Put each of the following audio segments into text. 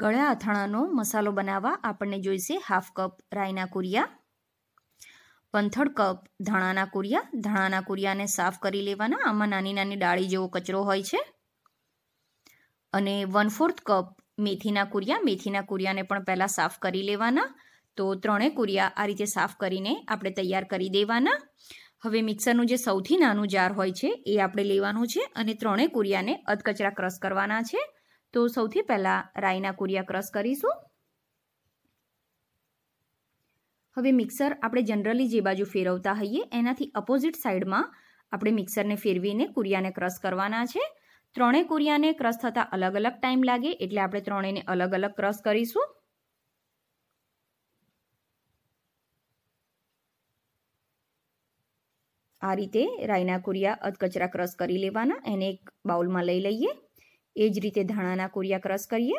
ગળ્યા અથાણાનો મસાલો બનાવવા આપણને જોઈશે હાફ કપ રાયના કુરિયા પંથળ કપ ધાણાના કુરિયા ધાણાના કુરિયાને સાફ કરી લેવાના આમાં નાની નાની ડાળી જેવો કચરો હોય છે અને વન ફોર્થ કપ મેથીના કુરિયા મેથીના કુરિયાને પણ પહેલાં સાફ કરી લેવાના તો ત્રણેય કુરિયા આ રીતે સાફ કરીને આપણે તૈયાર કરી દેવાના હવે મિક્સરનું જે સૌથી નાનું જાર હોય છે એ આપણે લેવાનું છે અને ત્રણેય કુરિયાને અધકચરા ક્રશ કરવાના છે તો સૌથી પહેલાં રાઈના કુરિયા ક્રશ કરીશું હવે મિક્સર આપણે જનરલી જે બાજુ ફેરવતા હોઈએ એનાથી અપોઝિટ સાઈડમાં આપણે મિક્સરને ફેરવીને કુરિયાને ક્રશ કરવાના છે ત્રણેય કુરિયાને ક્રશ થતાં અલગ અલગ ટાઈમ લાગે એટલે આપણે ત્રણેયને અલગ અલગ ક્રશ કરીશું આ રીતે રાઈના કુરિયા અધકચરા ક્રશ કરી લેવાના એને એક બાઉલમાં લઈ લઈએ એ જ રીતે ધાણાના કોરિયા ક્રશ કરીએ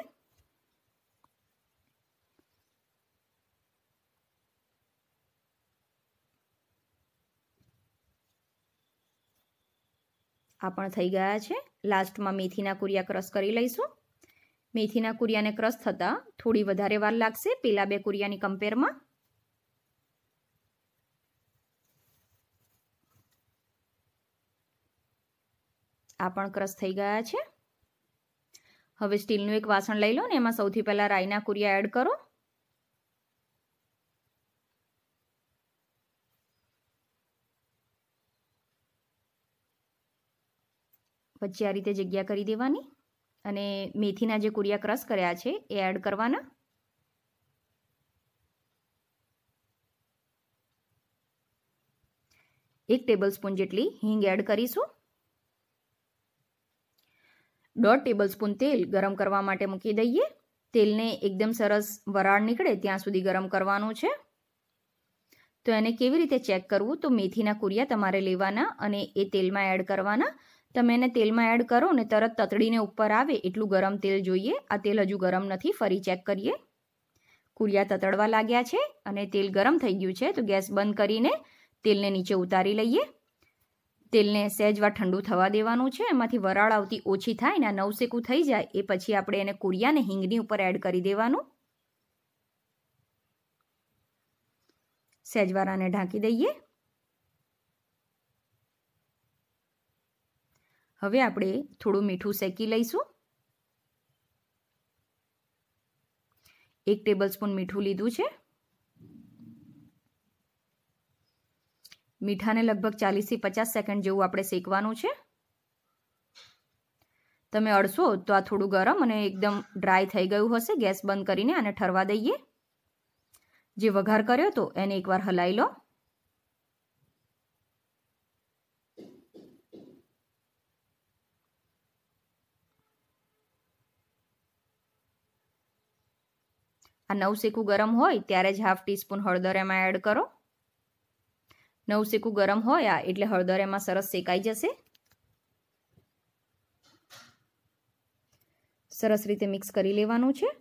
આ પણ થઈ ગયા છે લાસ્ટમાં મેથીના કુરિયા ક્રશ કરી લઈશું મેથીના કુરિયાને ક્રશ થતાં થોડી વધારે વાર લાગશે પેલા બે કુરિયાની કમ્પેરમાં આ પણ ક્રશ થઈ ગયા છે હવે સ્ટીલનું એક વાસણ લઈ લો ને એમાં સૌથી પહેલાં રાઈના કુરિયા એડ કરો પછી આ રીતે જગ્યા કરી દેવાની અને મેથીના જે કુરિયા ક્રશ કર્યા છે એ એડ કરવાના એક ટેબલ સ્પૂન જેટલી હિંગ એડ કરીશું દોઢ સ્પૂન તેલ ગરમ કરવા માટે મૂકી દઈએ તેલને એકદમ સરસ વરાળ નીકળે ત્યાં સુધી ગરમ કરવાનું છે તો એને કેવી રીતે ચેક કરવું તો મેથીના કુરિયા તમારે લેવાના અને એ તેલમાં એડ કરવાના તમે એને તેલમાં એડ કરો ને તરત તતડીને ઉપર આવે એટલું ગરમ તેલ જોઈએ આ તેલ હજુ ગરમ નથી ફરી ચેક કરીએ કુરિયા તતડવા લાગ્યા છે અને તેલ ગરમ થઈ ગયું છે તો ગેસ બંધ કરીને તેલને નીચે ઉતારી લઈએ તેલને સહેજવા ઠંડુ થવા દેવાનું છે એમાંથી વરાળ આવતી ઓછી થાય ને નવસેકું થઈ જાય એ પછી આપણે એને કુરિયાને હિંગની ઉપર એડ કરી દેવાનું સેજવારાને ઢાંકી દઈએ હવે આપણે થોડું મીઠું શેકી લઈશું એક ટેબલસ્પૂન મીઠું લીધું છે મીઠાને લગભગ ચાલીસથી પચાસ સેકન્ડ જેવું આપણે શેકવાનું છે તમે અડશો તો આ થોડું ગરમ અને એકદમ ડ્રાય થઈ ગયું હશે ગેસ બંધ કરીને આને ઠરવા દઈએ જે વઘાર કર્યો હતો એને એકવાર હલાઈ લો આ નવ શેકું ગરમ હોય ત્યારે જ હાફ ટીસ્પૂન હળદર એમાં એડ કરો નવસેકું ગરમ હોય આ એટલે હળદર એમાં સરસ શેકાઈ જશે સરસ રીતે મિક્સ કરી લેવાનું છે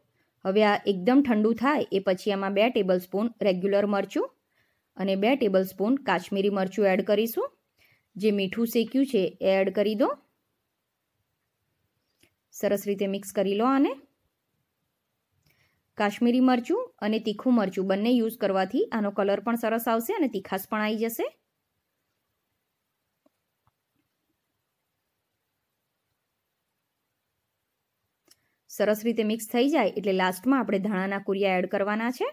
હવે આ એકદમ ઠંડુ થાય એ પછી આમાં બે ટેબલ સ્પૂન રેગ્યુલર મરચું અને બે ટેબલ સ્પૂન કાશ્મીરી મરચું એડ કરીશું જે મીઠું શેક્યું છે એ એડ કરી દો સરસ રીતે મિક્સ કરી લો આને કાશ્મીરી મરચું અને તીખું મરચું બંને યુઝ કરવાથી આનો કલર પણ સરસ આવશે અને તીખાશ પણ આવી જશે સરસ રીતે મિક્સ થઈ જાય એટલે લાસ્ટમાં આપણે ધાણાના કુરિયા એડ કરવાના છે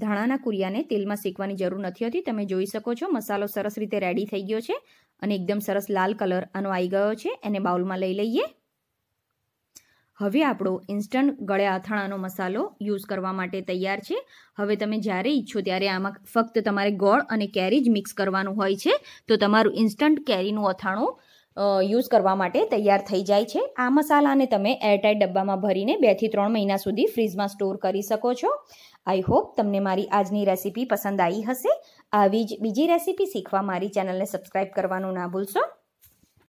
ધાણાના કુરિયાને તેલમાં શેકવાની જરૂર નથી હોતી તમે જોઈ શકો છો મસાલો સરસ રીતે રેડી થઈ ગયો છે અને એકદમ સરસ લાલ કલર આનો આવી ગયો છે એને બાઉલમાં લઈ લઈએ હવે આપણો ઇન્સ્ટન્ટ ગળ્યા અથાણાનો મસાલો યુઝ કરવા માટે તૈયાર છે હવે તમે જ્યારે ઈચ્છો ત્યારે આમાં ફક્ત તમારે ગોળ અને કેરી જ મિક્સ કરવાનું હોય છે તો તમારું ઇન્સ્ટન્ટ કેરીનું અથાણું યુઝ કરવા માટે તૈયાર થઈ જાય છે આ મસાલાને તમે એરટાઈટ ડબ્બામાં ભરીને બેથી ત્રણ મહિના સુધી ફ્રીજમાં સ્ટોર કરી શકો છો આઈ હોપ તમને મારી આજની રેસીપી પસંદ આવી હશે આવી જ બીજી રેસીપી શીખવા મારી ચેનલને સબસ્ક્રાઈબ કરવાનું ના ભૂલશો